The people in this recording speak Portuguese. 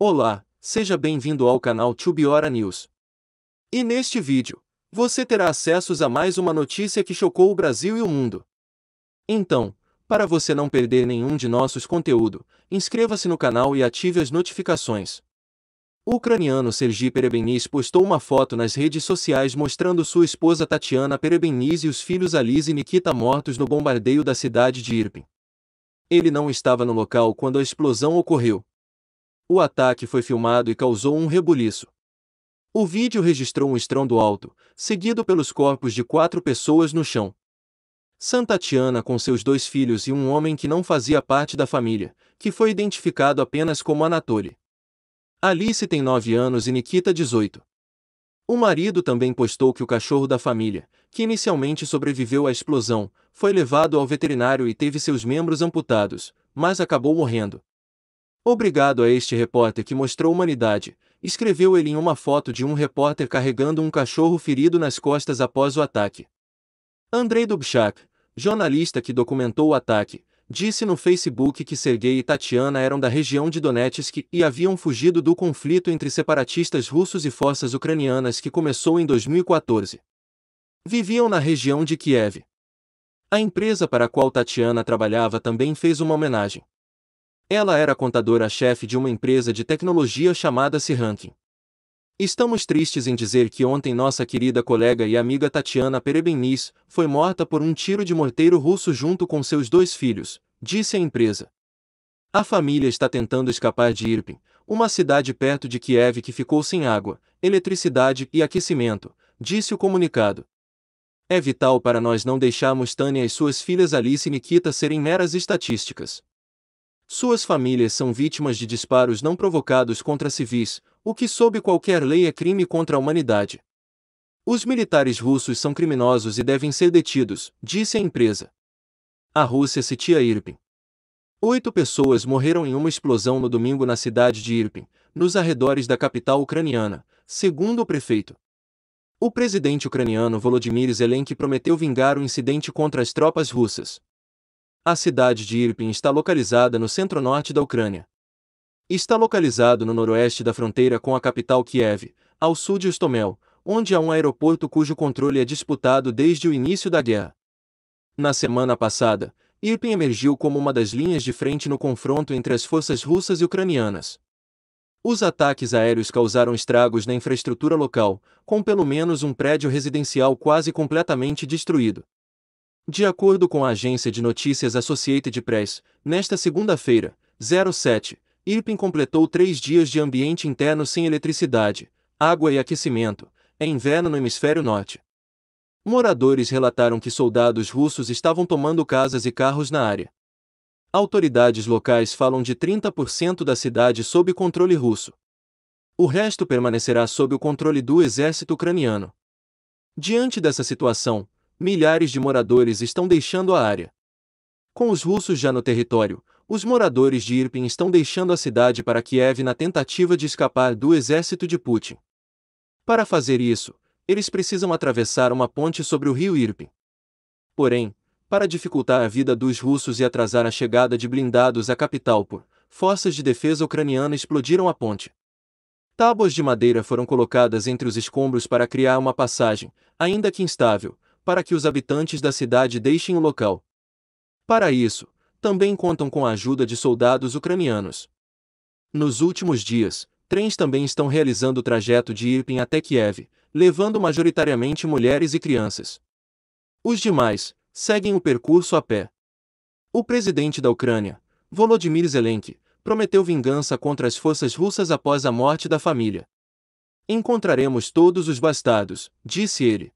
Olá, seja bem-vindo ao canal Tubiora News. E neste vídeo, você terá acessos a mais uma notícia que chocou o Brasil e o mundo. Então, para você não perder nenhum de nossos conteúdos, inscreva-se no canal e ative as notificações. O ucraniano Sergi Perebeniz postou uma foto nas redes sociais mostrando sua esposa Tatiana Perebeniz e os filhos Alice e Nikita mortos no bombardeio da cidade de Irpin. Ele não estava no local quando a explosão ocorreu, o ataque foi filmado e causou um rebuliço. O vídeo registrou um estrondo alto, seguido pelos corpos de quatro pessoas no chão. Santa Tiana com seus dois filhos e um homem que não fazia parte da família, que foi identificado apenas como Anatoly. Alice tem 9 anos e Nikita 18. O marido também postou que o cachorro da família, que inicialmente sobreviveu à explosão, foi levado ao veterinário e teve seus membros amputados, mas acabou morrendo. Obrigado a este repórter que mostrou humanidade, escreveu ele em uma foto de um repórter carregando um cachorro ferido nas costas após o ataque. Andrei Dubchak, jornalista que documentou o ataque, disse no Facebook que Sergei e Tatiana eram da região de Donetsk e haviam fugido do conflito entre separatistas russos e forças ucranianas que começou em 2014. Viviam na região de Kiev. A empresa para a qual Tatiana trabalhava também fez uma homenagem. Ela era contadora-chefe de uma empresa de tecnologia chamada C-Ranking. Estamos tristes em dizer que ontem nossa querida colega e amiga Tatiana Perebenis foi morta por um tiro de morteiro russo junto com seus dois filhos, disse a empresa. A família está tentando escapar de Irpin, uma cidade perto de Kiev que ficou sem água, eletricidade e aquecimento, disse o comunicado. É vital para nós não deixarmos Tânia e suas filhas Alice e Nikita serem meras estatísticas. Suas famílias são vítimas de disparos não provocados contra civis, o que sob qualquer lei é crime contra a humanidade. Os militares russos são criminosos e devem ser detidos, disse a empresa. A Rússia citia Irpin. Oito pessoas morreram em uma explosão no domingo na cidade de Irpin, nos arredores da capital ucraniana, segundo o prefeito. O presidente ucraniano Volodymyr Zelensky prometeu vingar o incidente contra as tropas russas. A cidade de Irpin está localizada no centro-norte da Ucrânia. Está localizado no noroeste da fronteira com a capital Kiev, ao sul de Ustomel, onde há um aeroporto cujo controle é disputado desde o início da guerra. Na semana passada, Irpin emergiu como uma das linhas de frente no confronto entre as forças russas e ucranianas. Os ataques aéreos causaram estragos na infraestrutura local, com pelo menos um prédio residencial quase completamente destruído. De acordo com a agência de notícias Associated Press, nesta segunda-feira, 07, Irpin completou três dias de ambiente interno sem eletricidade, água e aquecimento. É inverno no hemisfério norte. Moradores relataram que soldados russos estavam tomando casas e carros na área. Autoridades locais falam de 30% da cidade sob controle russo. O resto permanecerá sob o controle do exército ucraniano. Diante dessa situação, milhares de moradores estão deixando a área. Com os russos já no território, os moradores de Irpin estão deixando a cidade para Kiev na tentativa de escapar do exército de Putin. Para fazer isso, eles precisam atravessar uma ponte sobre o rio Irpin. Porém, para dificultar a vida dos russos e atrasar a chegada de blindados à capital por forças de defesa ucraniana explodiram a ponte. Tábuas de madeira foram colocadas entre os escombros para criar uma passagem, ainda que instável, para que os habitantes da cidade deixem o local. Para isso, também contam com a ajuda de soldados ucranianos. Nos últimos dias, trens também estão realizando o trajeto de Irpin até Kiev, levando majoritariamente mulheres e crianças. Os demais seguem o percurso a pé. O presidente da Ucrânia, Volodymyr Zelensky, prometeu vingança contra as forças russas após a morte da família. Encontraremos todos os bastados, disse ele.